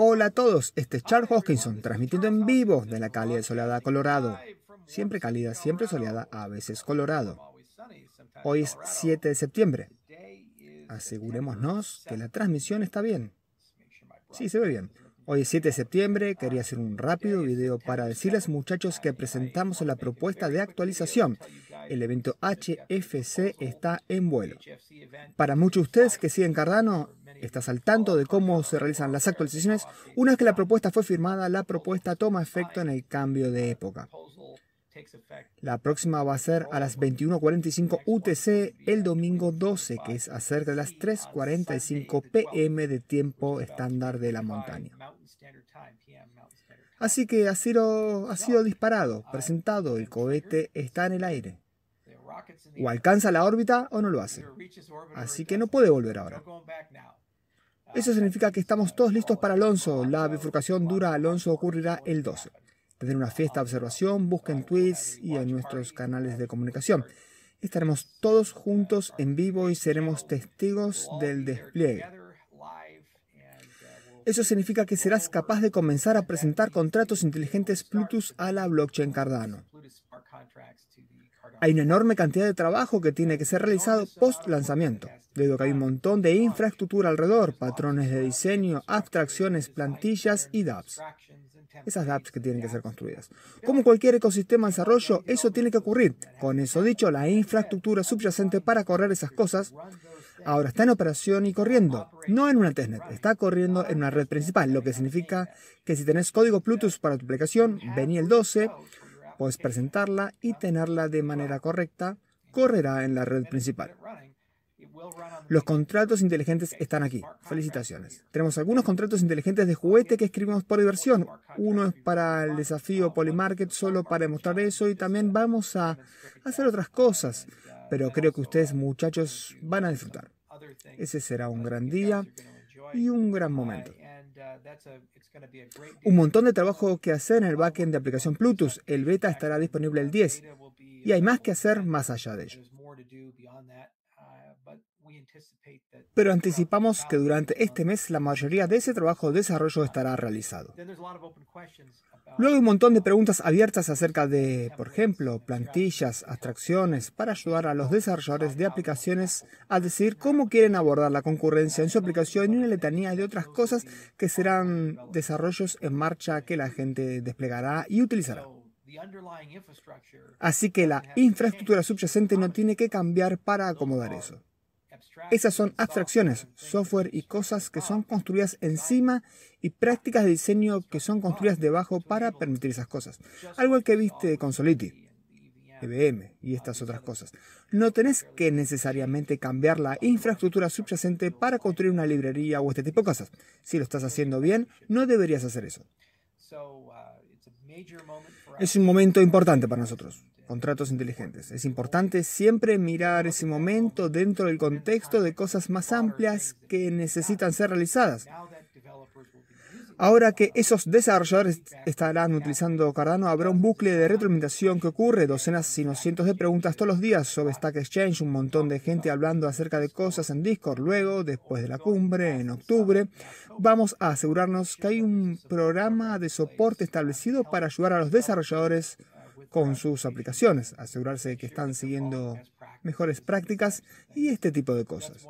Hola a todos, este es Charles Hoskinson, transmitiendo en vivo de la cálida y soleada Colorado. Siempre cálida, siempre soleada, a veces Colorado. Hoy es 7 de septiembre. Asegurémonos que la transmisión está bien. Sí, se ve bien. Hoy es 7 de septiembre quería hacer un rápido video para decirles muchachos que presentamos la propuesta de actualización. El evento HFC está en vuelo. Para muchos de ustedes que siguen Cardano, estás al tanto de cómo se realizan las actualizaciones. Una vez que la propuesta fue firmada, la propuesta toma efecto en el cambio de época. La próxima va a ser a las 21.45 UTC el domingo 12, que es acerca de las 3.45 pm de tiempo estándar de la montaña. Así que ha sido, ha sido disparado, presentado, el cohete está en el aire. O alcanza la órbita o no lo hace. Así que no puede volver ahora. Uh, Eso significa que estamos todos listos para Alonso. Uh, la uh, bifurcación dura Alonso ocurrirá el 12. Tener una fiesta de observación, busquen tweets y en nuestros canales de comunicación. Estaremos todos juntos en vivo y seremos testigos del despliegue. Eso significa que serás capaz de comenzar a presentar contratos inteligentes Plutus a la blockchain Cardano. Hay una enorme cantidad de trabajo que tiene que ser realizado post lanzamiento, debido a que hay un montón de infraestructura alrededor, patrones de diseño, abstracciones, plantillas y dApps. Esas dApps que tienen que ser construidas. Como cualquier ecosistema de desarrollo, eso tiene que ocurrir. Con eso dicho, la infraestructura subyacente para correr esas cosas Ahora está en operación y corriendo, no en una testnet, está corriendo en una red principal, lo que significa que si tenés código Bluetooth para tu aplicación, vení el 12, puedes presentarla y tenerla de manera correcta, correrá en la red principal. Los contratos inteligentes están aquí. Felicitaciones. Tenemos algunos contratos inteligentes de juguete que escribimos por diversión. Uno es para el desafío Polymarket solo para demostrar eso y también vamos a hacer otras cosas. Pero creo que ustedes muchachos van a disfrutar. Ese será un gran día y un gran momento. Uh, un montón de trabajo que hacer en el backend de aplicación Plutus. Uh, el beta estará disponible el 10 y hay más que hacer más allá de ello. Uh, Pero anticipamos que durante este mes la mayoría de ese trabajo de desarrollo estará realizado. Luego un montón de preguntas abiertas acerca de, por ejemplo, plantillas, abstracciones, para ayudar a los desarrolladores de aplicaciones a decidir cómo quieren abordar la concurrencia en su aplicación y una letanía de otras cosas que serán desarrollos en marcha que la gente desplegará y utilizará. Así que la infraestructura subyacente no tiene que cambiar para acomodar eso. Esas son abstracciones, software y cosas que son construidas encima y prácticas de diseño que son construidas debajo para permitir esas cosas. Algo que viste con Soliti, IBM e y estas otras cosas. No tenés que necesariamente cambiar la infraestructura subyacente para construir una librería o este tipo de cosas. Si lo estás haciendo bien, no deberías hacer eso. Uh, es un momento importante para nosotros, contratos inteligentes. Es importante siempre mirar ese momento dentro del contexto de cosas más amplias que necesitan ser realizadas. Ahora que esos desarrolladores estarán utilizando Cardano, habrá un bucle de retroalimentación que ocurre, docenas no cientos de preguntas todos los días sobre Stack Exchange, un montón de gente hablando acerca de cosas en Discord. Luego, después de la cumbre, en octubre, vamos a asegurarnos que hay un programa de soporte establecido para ayudar a los desarrolladores con sus aplicaciones, asegurarse de que están siguiendo mejores prácticas y este tipo de cosas.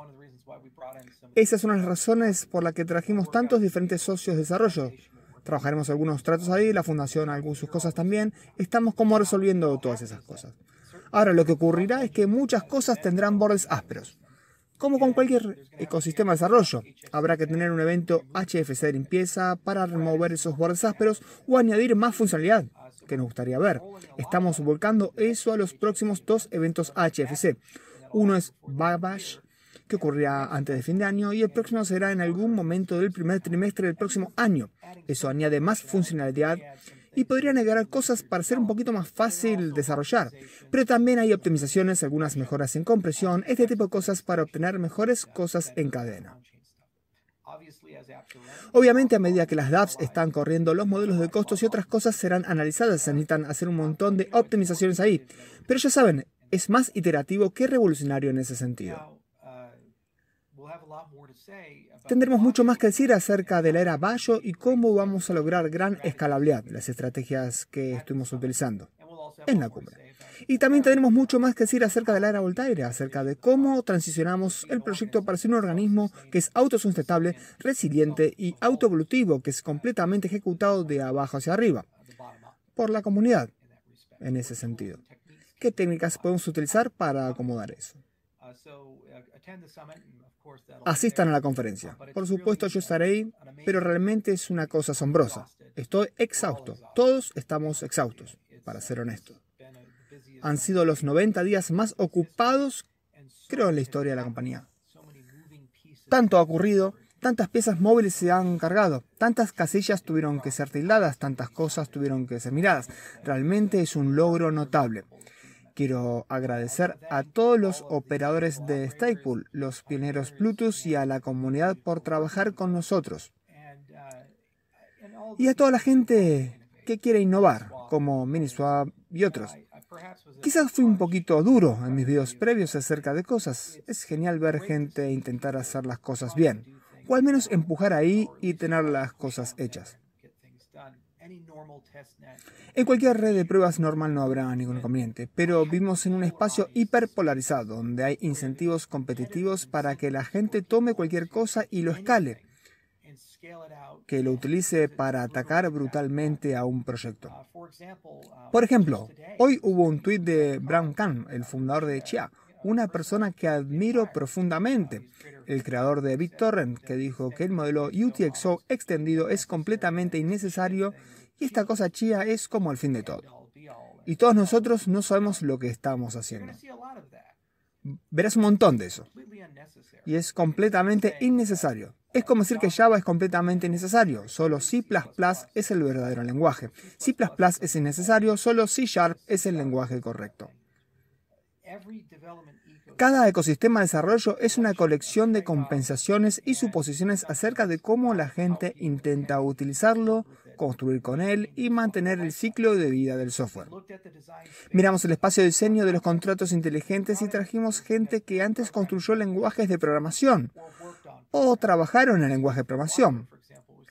Esa es una de las razones por las que trajimos tantos diferentes socios de desarrollo. Trabajaremos algunos tratos ahí, la fundación algunas cosas también. Estamos como resolviendo todas esas cosas. Ahora lo que ocurrirá es que muchas cosas tendrán bordes ásperos. Como con cualquier ecosistema de desarrollo, habrá que tener un evento HFC de limpieza para remover esos bordes ásperos o añadir más funcionalidad que nos gustaría ver. Estamos volcando eso a los próximos dos eventos HFC. Uno es Babash que ocurrirá antes de fin de año y el próximo será en algún momento del primer trimestre del próximo año. Eso añade más funcionalidad y podría negar cosas para ser un poquito más fácil desarrollar. Pero también hay optimizaciones, algunas mejoras en compresión, este tipo de cosas para obtener mejores cosas en cadena. Obviamente a medida que las dApps están corriendo, los modelos de costos y otras cosas serán analizadas, se necesitan hacer un montón de optimizaciones ahí. Pero ya saben, es más iterativo que revolucionario en ese sentido. Tendremos mucho más que decir acerca de la era Bayo y cómo vamos a lograr gran escalabilidad, las estrategias que estuvimos utilizando en la cumbre. Y también tendremos mucho más que decir acerca de la era voltaire, acerca de cómo transicionamos el proyecto para ser un organismo que es autosustentable, resiliente y autoevolutivo, que es completamente ejecutado de abajo hacia arriba, por la comunidad, en ese sentido. ¿Qué técnicas podemos utilizar para acomodar eso? Uh, uh, Asistan a la conferencia. Uh, Por supuesto yo estaré ahí, pero realmente es una cosa asombrosa. Estoy exhausto. Todos estamos exhaustos, para ser honesto. Han sido los 90 días más ocupados, creo, en la historia de la compañía. Tanto ha ocurrido, tantas piezas móviles se han cargado, tantas casillas tuvieron que ser tildadas, tantas cosas tuvieron que ser miradas. Realmente es un logro notable. Quiero agradecer a todos los operadores de Stakepool, los pioneros Plutus y a la comunidad por trabajar con nosotros. Y a toda la gente que quiere innovar, como Miniswap y otros. Quizás fui un poquito duro en mis videos previos acerca de cosas. Es genial ver gente intentar hacer las cosas bien, o al menos empujar ahí y tener las cosas hechas. En cualquier red de pruebas normal no habrá ningún inconveniente, pero vivimos en un espacio hiperpolarizado donde hay incentivos competitivos para que la gente tome cualquier cosa y lo escale, que lo utilice para atacar brutalmente a un proyecto. Uh, uh, Por ejemplo, hoy hubo un tweet de Brown Kahn, el uh, fundador de Chia, una persona que admiro profundamente, el creador de BitTorrent, que dijo que el modelo UTXO extendido es completamente innecesario y esta cosa chía es como el fin de todo. Y todos nosotros no sabemos lo que estamos haciendo. Verás un montón de eso. Y es completamente innecesario. Es como decir que Java es completamente innecesario, solo C++ es el verdadero lenguaje. C++ es innecesario, solo C Sharp es el lenguaje correcto. Cada ecosistema de desarrollo es una colección de compensaciones y suposiciones acerca de cómo la gente intenta utilizarlo, construir con él y mantener el ciclo de vida del software. Miramos el espacio de diseño de los contratos inteligentes y trajimos gente que antes construyó lenguajes de programación o trabajaron en lenguaje de programación.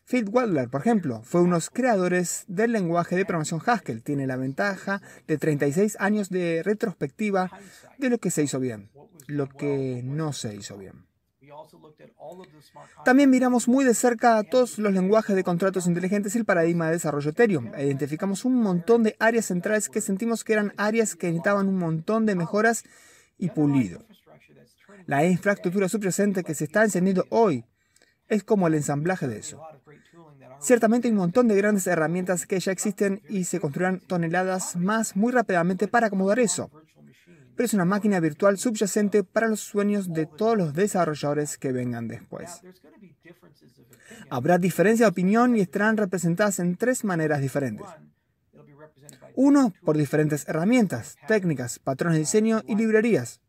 Phil Wadler, por ejemplo, fue uno de los creadores del lenguaje de programación Haskell. Tiene la ventaja de 36 años de retrospectiva de lo que se hizo bien, lo que no se hizo bien. También miramos muy de cerca a todos los lenguajes de contratos inteligentes y el paradigma de desarrollo Ethereum. Identificamos un montón de áreas centrales que sentimos que eran áreas que necesitaban un montón de mejoras y pulido. La infraestructura subyacente que se está encendiendo hoy es como el ensamblaje de eso. Ciertamente hay un montón de grandes herramientas que ya existen y se construirán toneladas más muy rápidamente para acomodar eso pero es una máquina virtual subyacente para los sueños de todos los desarrolladores que vengan después. Habrá diferencia de opinión y estarán representadas en tres maneras diferentes. Uno, por diferentes herramientas, técnicas, patrones de diseño y librerías.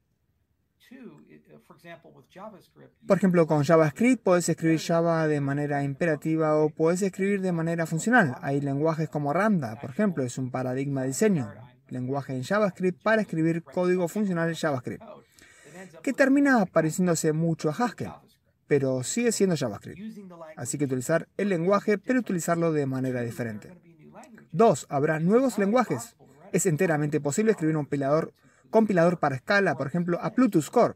Por ejemplo, con JavaScript puedes escribir Java de manera imperativa o puedes escribir de manera funcional. Hay lenguajes como Ramda, por ejemplo, es un paradigma de diseño lenguaje en JavaScript para escribir código funcional en JavaScript, que termina pareciéndose mucho a Haskell, pero sigue siendo JavaScript. Así que utilizar el lenguaje, pero utilizarlo de manera diferente. Dos, Habrá nuevos lenguajes. Es enteramente posible escribir un compilador, compilador para escala, por ejemplo, a Plutus Core,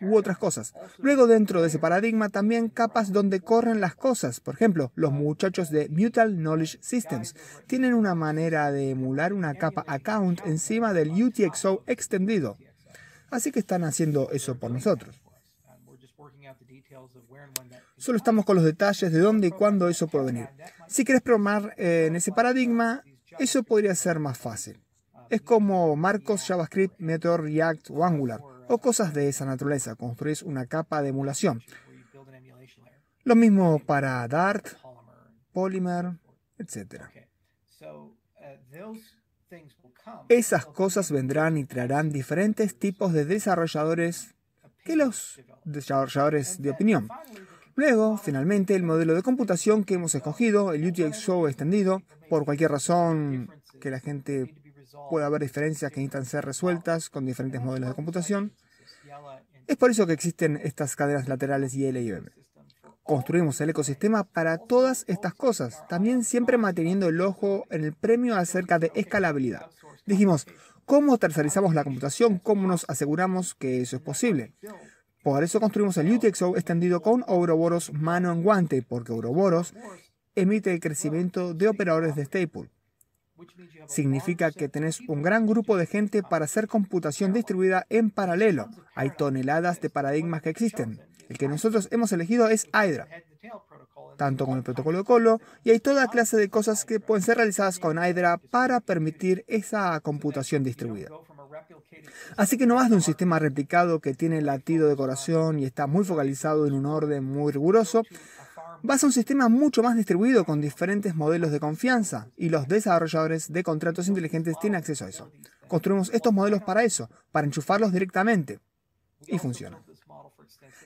u otras cosas. Luego dentro de ese paradigma también capas donde corren las cosas. Por ejemplo, los muchachos de Mutual Knowledge Systems tienen una manera de emular una capa account encima del UTXO extendido. Así que están haciendo eso por nosotros. Solo estamos con los detalles de dónde y cuándo eso puede venir. Si quieres programar eh, en ese paradigma, eso podría ser más fácil. Es como Marcos, JavaScript, Meteor, React o Angular o cosas de esa naturaleza. Construís una capa de emulación. Lo mismo para Dart, Polymer, etc. Esas cosas vendrán y traerán diferentes tipos de desarrolladores que los desarrolladores de opinión. Luego, finalmente, el modelo de computación que hemos escogido, el UTXO extendido, por cualquier razón que la gente puede haber diferencias que necesitan ser resueltas con diferentes modelos de computación. Es por eso que existen estas cadenas laterales IL y M. Construimos el ecosistema para todas estas cosas, también siempre manteniendo el ojo en el premio acerca de escalabilidad. Dijimos, ¿cómo tercerizamos la computación? ¿Cómo nos aseguramos que eso es posible? Por eso construimos el UTXO extendido con Ouroboros mano en guante, porque Ouroboros emite el crecimiento de operadores de Staple. Significa que tenés un gran grupo de gente um, para hacer computación distribuida en paralelo. Hay toneladas de paradigmas que existen. El que nosotros hemos elegido es Hydra, tanto con el protocolo de Colo, y hay toda clase de cosas que pueden ser realizadas con Hydra para permitir esa computación distribuida. Así que no vas de un sistema replicado que tiene latido de corazón y está muy focalizado en un orden muy riguroso vas a un sistema mucho más distribuido con diferentes modelos de confianza y los desarrolladores de contratos inteligentes tienen acceso a eso. Construimos estos modelos para eso, para enchufarlos directamente y funciona.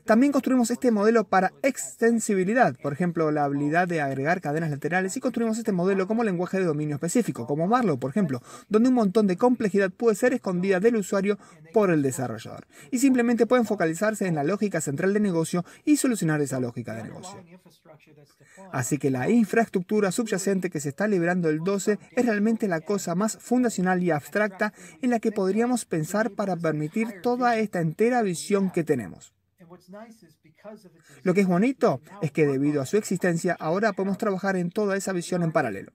También construimos este modelo para extensibilidad, por ejemplo, la habilidad de agregar cadenas laterales y construimos este modelo como lenguaje de dominio específico, como Marlow, por ejemplo, donde un montón de complejidad puede ser escondida del usuario por el desarrollador. Y simplemente pueden focalizarse en la lógica central de negocio y solucionar esa lógica de negocio. Así que la infraestructura subyacente que se está liberando el 12 es realmente la cosa más fundacional y abstracta en la que podríamos pensar para permitir toda esta entera visión que tenemos. Lo que es bonito es que debido a su existencia ahora podemos trabajar en toda esa visión en paralelo.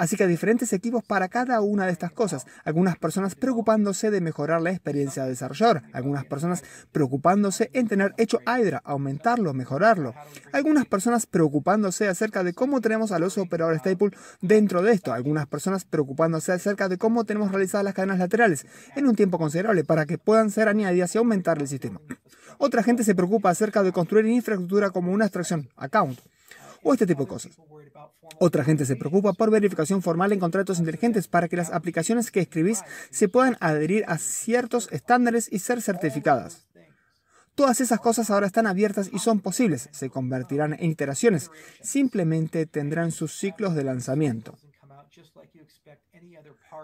Así que diferentes equipos para cada una de estas cosas. Algunas personas preocupándose de mejorar la experiencia de desarrollador. Algunas personas preocupándose en tener hecho Hydra, aumentarlo, mejorarlo. Algunas personas preocupándose acerca de cómo tenemos a los operadores staple dentro de esto. Algunas personas preocupándose acerca de cómo tenemos realizadas las cadenas laterales en un tiempo considerable para que puedan ser añadidas y aumentar el sistema. Otra gente se preocupa acerca de construir infraestructura como una extracción, account, o este tipo de cosas. Otra gente se preocupa por verificación formal en contratos inteligentes para que las aplicaciones que escribís se puedan adherir a ciertos estándares y ser certificadas. Todas esas cosas ahora están abiertas y son posibles, se convertirán en iteraciones, simplemente tendrán sus ciclos de lanzamiento.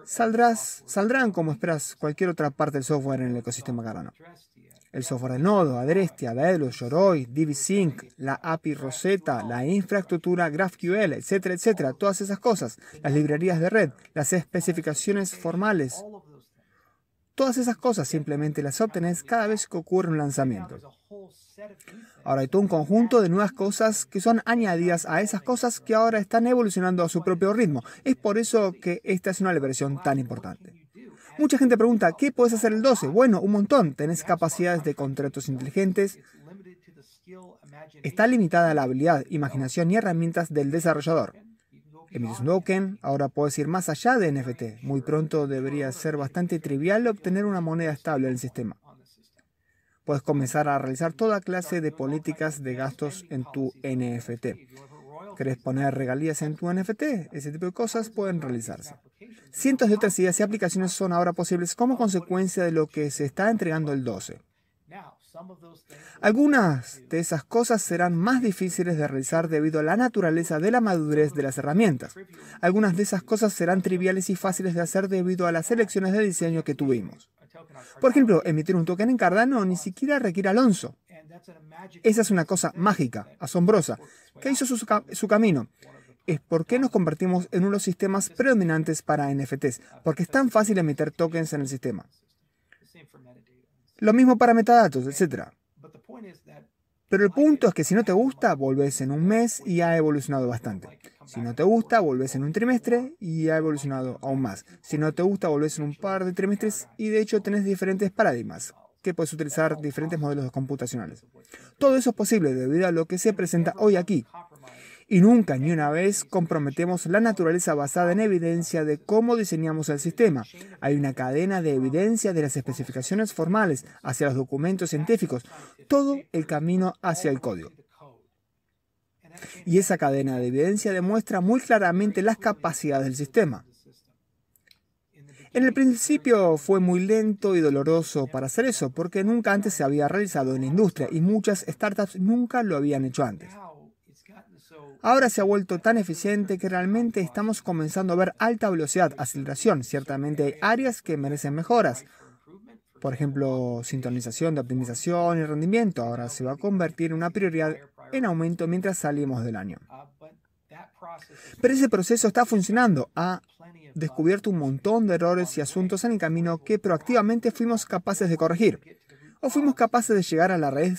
saldrán como esperas cualquier otra parte del software en el ecosistema Cardano el nodo, Adrestia, Daedalus, Yoroi, DiviSync, la API Rosetta, la infraestructura GraphQL, etcétera, etcétera, todas esas cosas, las librerías de red, las especificaciones formales. Todas esas cosas simplemente las obtenés cada vez que ocurre un lanzamiento. Ahora hay todo un conjunto de nuevas cosas que son añadidas a esas cosas que ahora están evolucionando a su propio ritmo. Es por eso que esta es una liberación tan importante. Mucha gente pregunta, ¿qué puedes hacer el 12? Bueno, un montón. Tenés capacidades de contratos inteligentes. Está limitada a la habilidad, imaginación y herramientas del desarrollador. En un ahora puedes ir más allá de NFT. Muy pronto debería ser bastante trivial obtener una moneda estable en el sistema. Puedes comenzar a realizar toda clase de políticas de gastos en tu NFT. ¿Querés poner regalías en tu NFT? Ese tipo de cosas pueden realizarse. Cientos de otras ideas y aplicaciones son ahora posibles como consecuencia de lo que se está entregando el 12. Algunas de esas cosas serán más difíciles de realizar debido a la naturaleza de la madurez de las herramientas. Algunas de esas cosas serán triviales y fáciles de hacer debido a las elecciones de diseño que tuvimos. Por ejemplo, emitir un token en Cardano ni siquiera requiere Alonso. Esa es una cosa mágica, asombrosa, que hizo su, su, camino es por qué nos convertimos en uno sistemas predominantes para NFTs, porque es tan fácil emitir tokens en el sistema. Lo mismo para metadatos, etc. Pero el punto es que si no te gusta, volvés en un mes y ha evolucionado bastante. Si no te gusta, volvés en un trimestre y ha evolucionado aún más. Si no te gusta, volvés en un par de trimestres y de hecho tenés diferentes paradigmas que puedes utilizar diferentes modelos computacionales. Todo eso es posible debido a lo que se presenta hoy aquí y nunca ni una vez comprometemos la naturaleza basada en evidencia de cómo diseñamos el sistema. Hay una cadena de evidencia de las especificaciones formales hacia los documentos científicos, todo el camino hacia el código. Y esa cadena de evidencia demuestra muy claramente las capacidades del sistema. En el principio fue muy lento y doloroso para hacer eso, porque nunca antes se había realizado en la industria y muchas startups nunca lo habían hecho antes ahora se ha vuelto tan eficiente que realmente estamos comenzando a ver alta velocidad, aceleración. Ciertamente hay áreas que merecen mejoras. Por ejemplo, sintonización de optimización y rendimiento ahora se va a convertir en una prioridad en aumento mientras salimos del año. Pero ese proceso está funcionando. Ha descubierto un montón de errores y asuntos en el camino que proactivamente fuimos capaces de corregir. O fuimos capaces de llegar a la red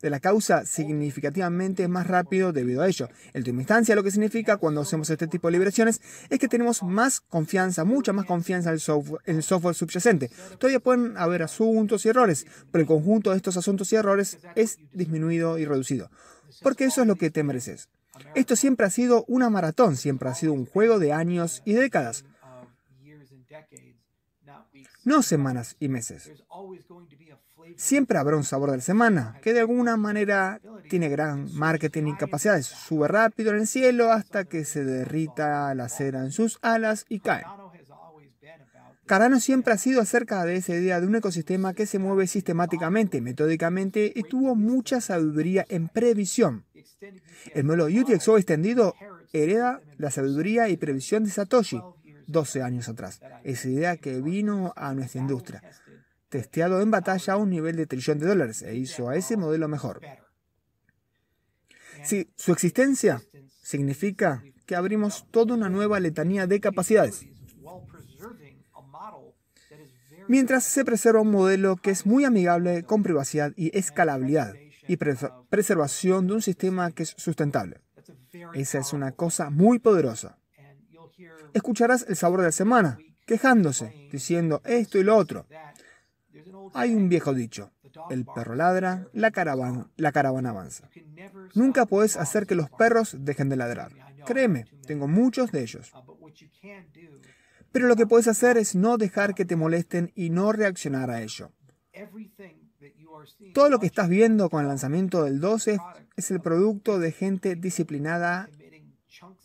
de la causa significativamente más rápido debido a ello. En última instancia, lo que significa cuando hacemos este tipo de liberaciones es que tenemos más confianza, mucha más confianza en el software, en el software subyacente. Todavía pueden haber asuntos y errores, pero el conjunto de estos asuntos y errores es disminuido y reducido. Porque eso es lo que te mereces. Esto siempre ha sido una maratón, siempre ha sido un juego de años y décadas no semanas y meses siempre habrá un sabor de la semana, que de alguna manera tiene gran marketing y capacidades. Sube rápido en el cielo hasta que se derrita la cera en sus alas y cae. Carano siempre ha sido acerca de esa idea de un ecosistema que se mueve sistemáticamente, metódicamente y tuvo mucha sabiduría en previsión. El modelo UTXO extendido hereda la sabiduría y previsión de Satoshi 12 años atrás, esa idea que vino a nuestra industria testeado en batalla a un nivel de trillón de dólares e hizo a ese modelo mejor. Si su existencia significa que abrimos toda una nueva letanía de capacidades. Mientras se preserva un modelo que es muy amigable con privacidad y escalabilidad y preservación de un sistema que es sustentable. Esa es una cosa muy poderosa. Escucharás el sabor de la semana, quejándose, diciendo esto y lo otro, hay un viejo dicho, el perro ladra, la caravana, la caravana avanza. Nunca puedes hacer que los perros dejen de ladrar. Créeme, tengo muchos de ellos. Pero lo que puedes hacer es no dejar que te molesten y no reaccionar a ello. Todo lo que estás viendo con el lanzamiento del 12 es el producto de gente disciplinada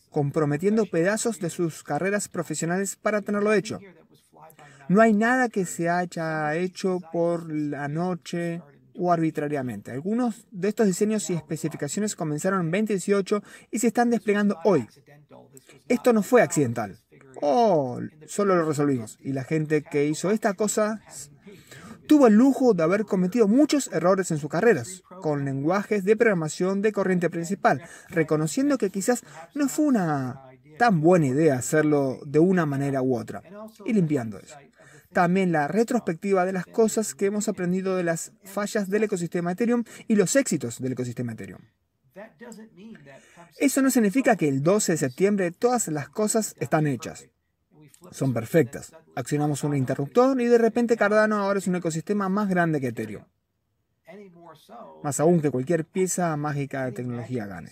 comprometiendo pedazos de sus carreras profesionales para tenerlo hecho. No hay nada que se haya hecho por la noche o arbitrariamente. Algunos de estos diseños y especificaciones comenzaron en 2018 y se están desplegando hoy. Esto no fue accidental. Oh, solo lo resolvimos. Y la gente que hizo esta cosa tuvo el lujo de haber cometido muchos errores en sus carreras, con lenguajes de programación de corriente principal, reconociendo que quizás no fue una tan buena idea hacerlo de una manera u otra, y limpiando eso también la retrospectiva de las cosas que hemos aprendido de las fallas del ecosistema Ethereum y los éxitos del ecosistema Ethereum. Eso no significa que el 12 de septiembre todas las cosas están hechas. Son perfectas. Accionamos un interruptor y de repente Cardano ahora es un ecosistema más grande que Ethereum. Más aún que cualquier pieza mágica de tecnología gane.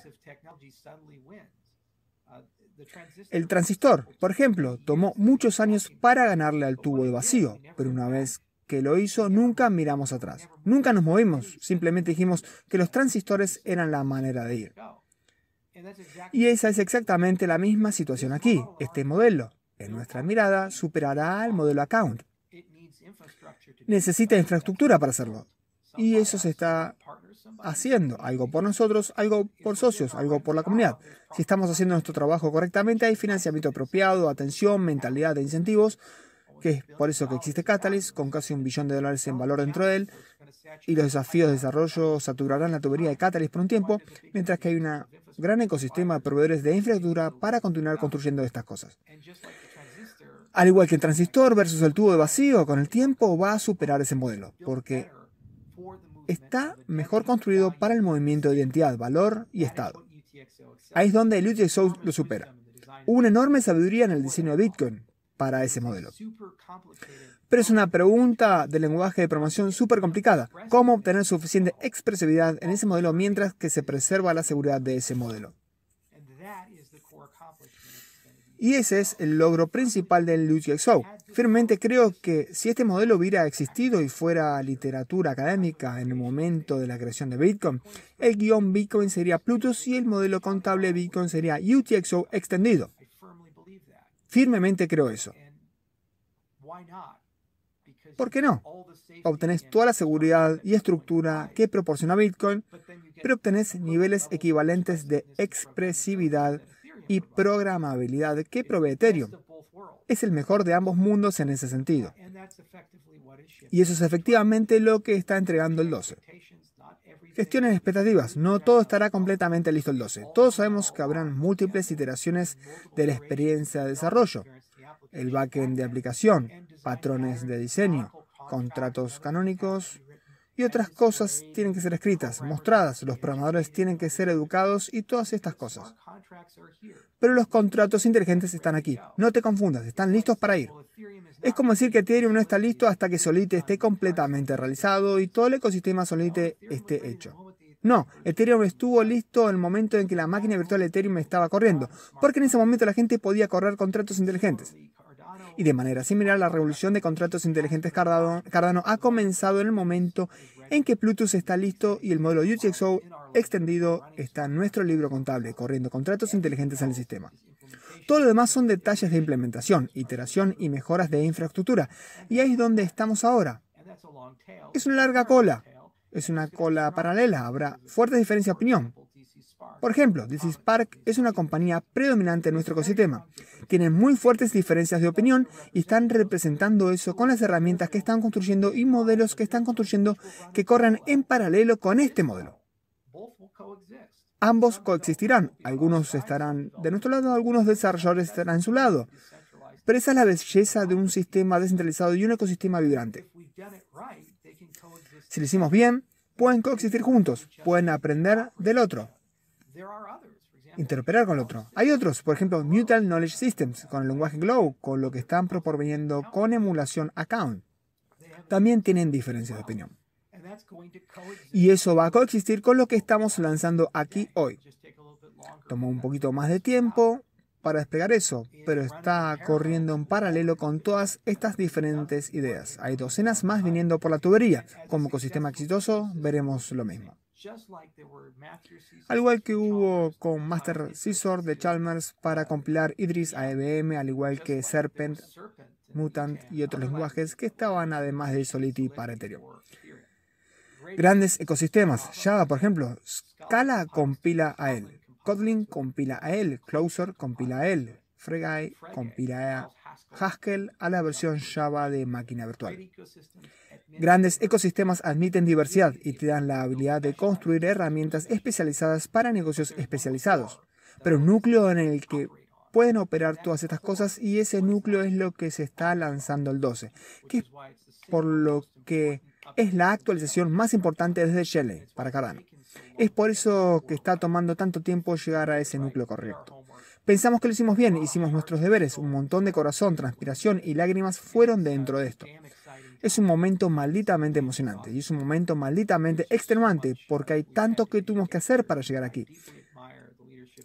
El transistor, por ejemplo, tomó muchos años para ganarle al tubo de vacío, pero una vez que lo hizo nunca miramos atrás, nunca nos movimos, simplemente dijimos que los transistores eran la manera de ir. Y esa es exactamente la misma situación aquí. Este modelo, en nuestra mirada, superará al modelo account. Necesita infraestructura para hacerlo. Y eso se está haciendo algo por nosotros, algo por socios, algo por la comunidad. Si estamos haciendo nuestro trabajo correctamente, hay financiamiento apropiado, atención, mentalidad de incentivos, que es por eso que existe Catalyst, con casi un billón de dólares en valor dentro de él, y los desafíos de desarrollo saturarán la tubería de Catalyst por un tiempo, mientras que hay un gran ecosistema de proveedores de infraestructura para continuar construyendo estas cosas. Al igual que el transistor versus el tubo de vacío, con el tiempo va a superar ese modelo, porque está mejor construido para el movimiento de identidad, valor y Estado. Ahí es donde el UTXO lo supera. Hubo una enorme sabiduría en el diseño de Bitcoin para ese modelo. Pero es una pregunta de lenguaje de programación súper complicada. ¿Cómo obtener suficiente expresividad en ese modelo mientras que se preserva la seguridad de ese modelo? Y ese es el logro principal del UTXO. Firmemente creo que si este modelo hubiera existido y fuera literatura académica en el momento de la creación de Bitcoin, el guión Bitcoin sería Plutus y el modelo contable Bitcoin sería UTXO extendido. Firmemente creo eso. ¿Por qué no? Obtenés toda la seguridad y estructura que proporciona Bitcoin, pero obtenés niveles equivalentes de expresividad y programabilidad que provee Ethereum. Es el mejor de ambos mundos en ese sentido. Y eso es efectivamente lo que está entregando el 12. Gestiones expectativas. No todo estará completamente listo el 12. Todos sabemos que habrán múltiples iteraciones de la experiencia de desarrollo, el backend de aplicación, patrones de diseño, contratos canónicos, y otras cosas tienen que ser escritas, mostradas, los programadores tienen que ser educados y todas estas cosas. Pero los contratos inteligentes están aquí, no te confundas, están listos para ir. Es como decir que Ethereum no está listo hasta que Solite esté completamente realizado y todo el ecosistema Solite esté hecho. No, Ethereum estuvo listo en el momento en que la máquina virtual de Ethereum estaba corriendo, porque en ese momento la gente podía correr contratos inteligentes. Y de manera similar, la revolución de contratos inteligentes Cardano, ha comenzado en el momento en que Plutus está listo y el modelo UTXO extendido está en nuestro libro contable, corriendo contratos inteligentes en el sistema. Todo lo demás son detalles de implementación, iteración y mejoras de infraestructura. Y ahí es donde estamos ahora. Es una larga cola. Es una cola paralela. Habrá fuertes diferencias de opinión. Por ejemplo, DC Spark es una compañía predominante en nuestro ecosistema. Tienen muy fuertes diferencias de opinión y están representando eso con las herramientas que están construyendo y modelos que están construyendo que corran en paralelo con este modelo. Ambos coexistirán. Algunos estarán de nuestro lado, algunos desarrolladores estarán en su lado. Pero esa es la belleza de un sistema descentralizado y un ecosistema vibrante. Si lo hicimos bien, pueden coexistir juntos, pueden aprender del otro, interoperar con el otro. Hay otros, por ejemplo, Mutual Knowledge Systems, con el lenguaje Glow, con lo que están proponiendo con emulación Account. También tienen diferencias de opinión. Y eso va a coexistir con lo que estamos lanzando aquí hoy. Tomó un poquito más de tiempo para desplegar eso, pero está corriendo en paralelo con todas estas diferentes ideas. Hay docenas más viniendo por la tubería. Como ecosistema exitoso, veremos lo mismo. Al igual que hubo con Master Scissor de Chalmers para compilar Idris a EBM, al igual que Serpent, Mutant y otros lenguajes que estaban además de Solidity para Ethereum. Grandes ecosistemas. Java, por ejemplo, Scala compila a él. Kotlin compila a él. Closer compila a él. Fregei compila a Haskell a la versión Java de máquina virtual. Grandes ecosistemas admiten diversidad y te dan la habilidad de construir herramientas especializadas para negocios especializados, pero un núcleo en el que pueden operar todas estas cosas y ese núcleo es lo que se está lanzando el 12, que es por lo que es la actualización más importante desde Shelley para Cardano. Es por eso que está tomando tanto tiempo llegar a ese núcleo correcto. Pensamos que lo hicimos bien, hicimos nuestros deberes, un montón de corazón, transpiración y lágrimas fueron dentro de esto. Es un momento malditamente emocionante y es un momento malditamente extenuante porque hay tanto que tuvimos que hacer para llegar aquí.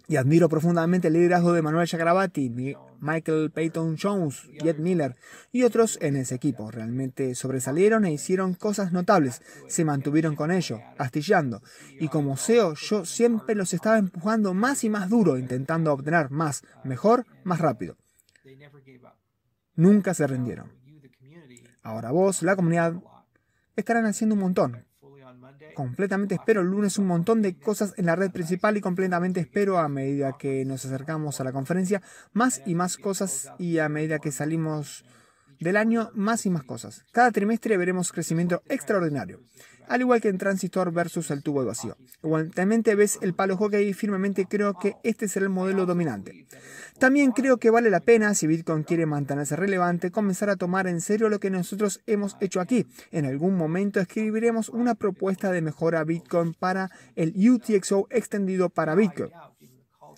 Y admiro profundamente el liderazgo de Manuel Chagrabati, Michael Payton Jones, Jed Miller y otros en ese equipo. Realmente sobresalieron e hicieron cosas notables. Se mantuvieron con ello, astillando. Y como CEO, yo siempre los estaba empujando más y más duro, intentando obtener más, mejor, más rápido. Nunca se rindieron. Ahora vos, la comunidad, estarán haciendo un montón. Completamente espero el lunes un montón de cosas en la red principal y completamente espero a medida que nos acercamos a la conferencia más y más cosas y a medida que salimos del año más y más cosas. Cada trimestre veremos crecimiento extraordinario, al igual que en transistor versus el tubo de vacío. Igualmente ves el palo hockey y firmemente creo que este será el modelo dominante. También creo que vale la pena, si Bitcoin quiere mantenerse relevante, comenzar a tomar en serio lo que nosotros hemos hecho aquí. En algún momento escribiremos una propuesta de mejora Bitcoin para el UTXO extendido para Bitcoin.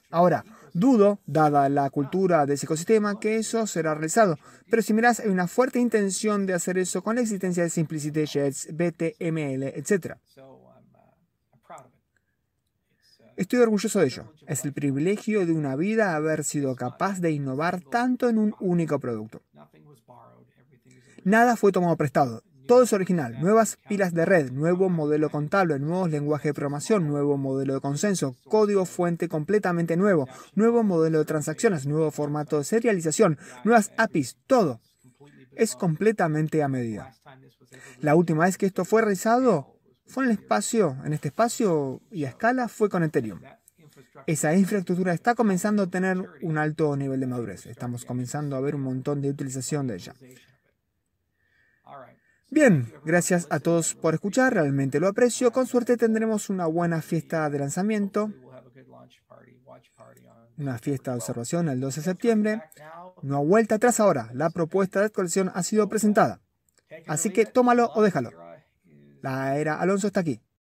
Ahora, Dudo, dada la cultura de ese ecosistema, que eso será realizado. Pero si miras, hay una fuerte intención de hacer eso con la existencia de Simplicity Jets, BTML, etc. Uh, uh, Estoy orgulloso de ello. Es el privilegio de una vida haber sido capaz de innovar tanto en un único producto. Nada fue tomado prestado, todo es original, nuevas pilas de red, nuevo modelo contable, nuevos lenguajes de programación, nuevo modelo de consenso, código fuente completamente nuevo, nuevo modelo de transacciones, nuevo formato de serialización, nuevas APIs, todo es completamente a medida. La última vez que esto fue realizado fue en el espacio, en este espacio y a escala fue con Ethereum. Esa infraestructura está comenzando a tener un alto nivel de madurez. Estamos comenzando a ver un montón de utilización de ella. Bien, gracias a todos por escuchar, realmente lo aprecio. Con suerte tendremos una buena fiesta de lanzamiento, una fiesta de observación el 12 de septiembre. No ha vuelta atrás ahora, la propuesta de colección ha sido presentada. Así que tómalo o déjalo. La era Alonso está aquí.